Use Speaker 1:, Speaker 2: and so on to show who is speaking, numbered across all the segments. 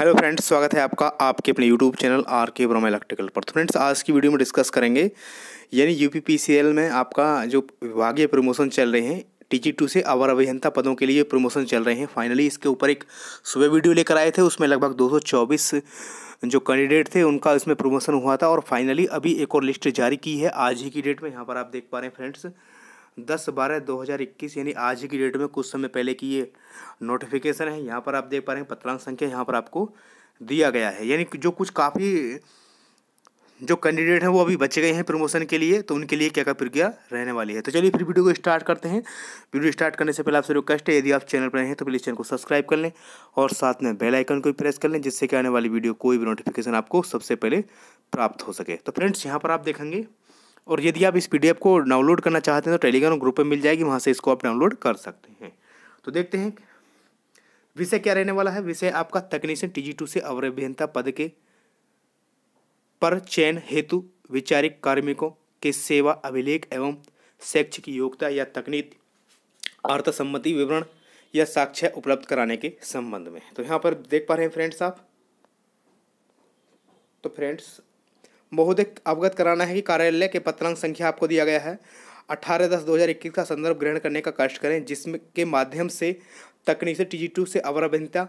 Speaker 1: hello friends स्वागत है आपका आपके अपने यूट्यूब चैनल आर के ब्रोमा इलेक्ट्रिकल पर तो फ्रेंड्स आज की वीडियो में डिस्कस करेंगे यानी यू में आपका जो विभागीय प्रमोशन चल रहे हैं टी टू से अवर अभियंता पदों के लिए प्रमोशन चल रहे हैं फाइनली इसके ऊपर एक सुबह वीडियो लेकर आए थे उसमें लगभग दो जो कैंडिडेट थे उनका इसमें प्रमोशन हुआ था और फाइनली अभी एक और लिस्ट जारी की है आज ही की डेट में यहाँ पर आप देख पा रहे हैं फ्रेंड्स दस बारह दो हज़ार इक्कीस यानी आज ही की डेट में कुछ समय पहले की ये नोटिफिकेशन है यहाँ पर आप देख पा रहे हैं पत्रांक संख्या यहाँ पर आपको दिया गया है यानी जो कुछ काफ़ी जो कैंडिडेट हैं वो अभी बचे गए हैं प्रमोशन के लिए तो उनके लिए क्या क्या प्रक्रिया रहने वाली है तो चलिए फिर वीडियो को स्टार्ट करते हैं वीडियो स्टार्ट करने से पहले आपसे रिक्वेस्ट है यदि आप चैनल पर हैं तो प्लीज़ चैनल को सब्सक्राइब कर लें और साथ में बेल आइकन को भी प्रेस कर लें जिससे कि आने वाली वीडियो कोई भी नोटिफिकेशन आपको सबसे पहले प्राप्त हो सके तो फ्रेंड्स यहाँ पर आप देखेंगे और यदि आप इस पी को डाउनलोड करना चाहते हैं तो टेलीग्राम ग्रुप पर मिल जाएगी वहाँ से इसको आप डाउनलोड कर सकते हैं तो देखते हैं विषय क्या रहने वाला है विषय आपका तकनीशियन टी से अवर अभियंता पद के पर चयन हेतु वैचारिक कार्मिकों के सेवा अभिलेख एवं शैक्षिक योग्यता या तकनीक अर्थसम्मति विवरण या साक्ष्य उपलब्ध कराने के संबंध में तो यहाँ पर देख पा रहे हैं फ्रेंड्स आप तो फ्रेंड्स महोदय अवगत कराना है कि कार्यालय के पत्रांक संख्या आपको दिया गया है अठारह दस दो हज़ार इक्कीस का संदर्भ ग्रहण करने का कष्ट करें जिसमें के माध्यम से तकनीक से टी टू से अभिनता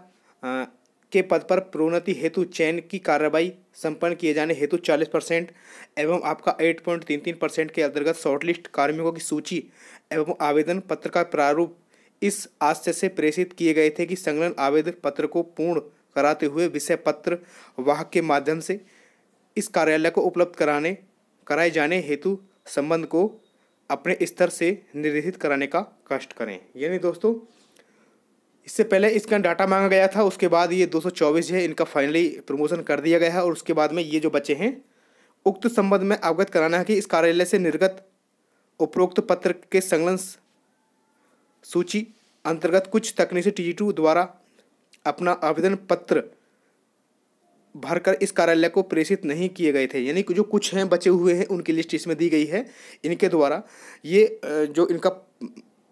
Speaker 1: के पद पर प्रोन्नति हेतु चयन की कार्रवाई संपन्न किए जाने हेतु 40 परसेंट एवं आपका 8.33 परसेंट के अंतर्गत शॉर्टलिस्ट कार्मिकों की सूची एवं आवेदन पत्र का प्रारूप इस आशय से प्रेषित किए गए थे कि संगठन आवेदन पत्र को पूर्ण कराते हुए विषय पत्र वाहक के माध्यम से इस कार्यालय को उपलब्ध कराने कराए जाने हेतु संबंध को अपने स्तर से निर्देशित कराने का कष्ट करें यानी दोस्तों इससे पहले इसका डाटा मांगा गया था उसके बाद ये 224 है इनका फाइनली प्रमोशन कर दिया गया है और उसके बाद में ये जो बच्चे हैं उक्त संबंध में अवगत कराना है कि इस कार्यालय से निर्गत उपरोक्त पत्र के संलग्न सूची अंतर्गत कुछ तकनीशी टी द्वारा अपना आवेदन पत्र भरकर इस कार्यालय को प्रेषित नहीं किए गए थे यानी कि जो कुछ हैं बचे हुए हैं उनकी लिस्ट इसमें दी गई है इनके द्वारा ये जो इनका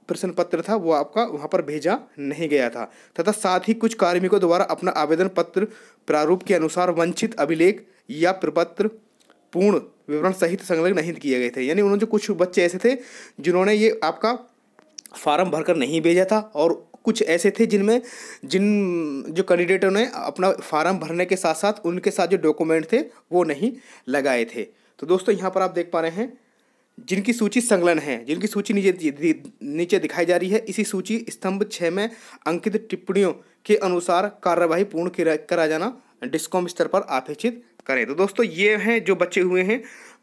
Speaker 1: प्रश्न पत्र था वो आपका वहाँ पर भेजा नहीं गया था तथा साथ ही कुछ कार्मिकों द्वारा अपना आवेदन पत्र प्रारूप के अनुसार वंचित अभिलेख या प्रपत्र पूर्ण विवरण सहित संलग्न नहीं किए गए थे यानी उन्होंने जो कुछ बच्चे ऐसे थे जिन्होंने ये आपका फार्म भरकर नहीं भेजा था और कुछ ऐसे थे जिनमें जिन जो कैंडिडेटों ने अपना फार्म भरने के साथ साथ उनके साथ जो डॉक्यूमेंट थे वो नहीं लगाए थे तो दोस्तों यहाँ पर आप देख पा रहे हैं जिनकी सूची संलग्न है जिनकी सूची नीचे नीचे दिखाई जा रही है इसी सूची स्तंभ छः में अंकित टिप्पणियों के अनुसार कार्यवाही पूर्ण करा जाना डिस्कॉम स्तर पर अपेक्षित करें तो दोस्तों ये हैं जो बचे हुए हैं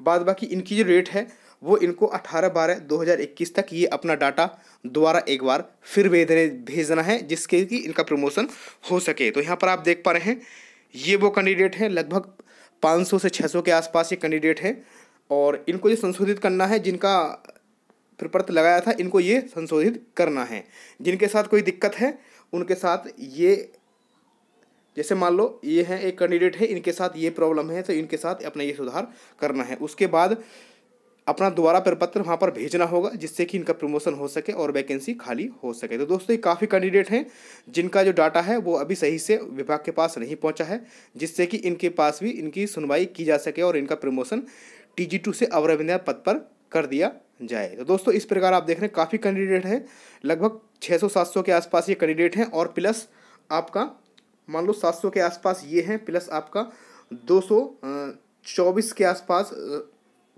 Speaker 1: बाद बाकी इनकी जो रेट है वो इनको 18 बारह 2021 तक ये अपना डाटा दोबारा एक बार फिर भेजने भेजना है जिसके कि इनका प्रमोशन हो सके तो यहाँ पर आप देख पा रहे हैं ये वो कैंडिडेट हैं लगभग 500 से 600 के आसपास ये कैंडिडेट हैं और इनको ये संशोधित करना है जिनका प्रपत्र लगाया था इनको ये संशोधित करना है जिनके साथ कोई दिक्कत है उनके साथ ये जैसे मान लो ये हैं एक कैंडिडेट है इनके साथ ये प्रॉब्लम है तो इनके साथ अपना ये सुधार करना है उसके बाद अपना दोबारा प्रपत्र वहाँ पर भेजना होगा जिससे कि इनका प्रमोशन हो सके और वैकेंसी खाली हो सके तो दोस्तों ये काफ़ी कैंडिडेट हैं जिनका जो डाटा है वो अभी सही से विभाग के पास नहीं पहुँचा है जिससे कि इनके पास भी इनकी सुनवाई की जा सके और इनका प्रमोशन टी से अवर पद पर कर दिया जाए तो दोस्तों इस प्रकार आप देख रहे हैं काफ़ी कैंडिडेट हैं लगभग छः सौ के आसपास ये कैंडिडेट हैं और प्लस आपका मान लो सात के आसपास ये हैं प्लस आपका दो सौ चौबीस के आसपास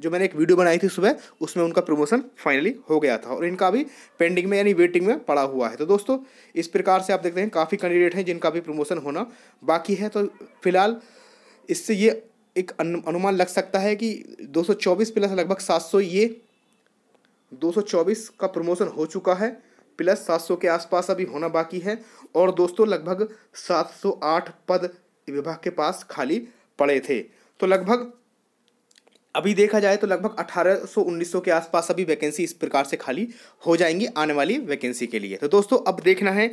Speaker 1: जो मैंने एक वीडियो बनाई थी सुबह उसमें उनका प्रमोशन फाइनली हो गया था और इनका भी पेंडिंग में यानी वेटिंग में पड़ा हुआ है तो दोस्तों इस प्रकार से आप देखते हैं काफ़ी कैंडिडेट हैं जिनका भी प्रमोशन होना बाकी है तो फिलहाल इससे ये एक अनुमान लग सकता है कि 224 प्लस लगभग 700 ये 224 का प्रमोशन हो चुका है प्लस 700 के आसपास अभी होना बाकी है और दोस्तों लगभग 708 पद विभाग के पास खाली पड़े थे तो लगभग अभी देखा जाए तो लगभग 1800 1900 के आसपास सभी वैकेंसी इस प्रकार से खाली हो जाएंगी आने वाली वैकेंसी के लिए तो दोस्तों अब देखना है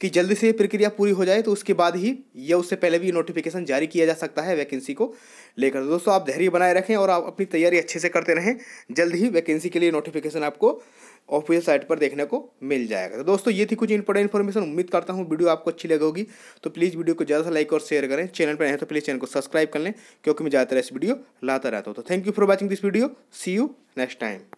Speaker 1: कि जल्दी से ये प्रक्रिया पूरी हो जाए तो उसके बाद ही या उससे पहले भी नोटिफिकेशन जारी किया जा सकता है वैकेंसी को लेकर तो दोस्तों आप धैर्य बनाए रखें और आप अपनी तैयारी अच्छे से करते रहें जल्द ही वैकेंसी के लिए नोटिफिकेशन आपको ऑफिशियल साइट पर देखने को मिल जाएगा तो दोस्तों ये थी कुछ इंपॉर्टेंट इन्फॉर्मेशन उम्मीद करता हूँ वीडियो आपको अच्छी लगेगी तो प्लीज़ वीडियो को ज़्यादा से लाइक और शेयर करें चैनल पर हैं तो प्लीज़ चैनल को सब्सक्राइब कर लें क्योंकि मैं ज़्यादातर ऐसी वीडियो लाता रहता हूँ तो thank you for watching this video see you next time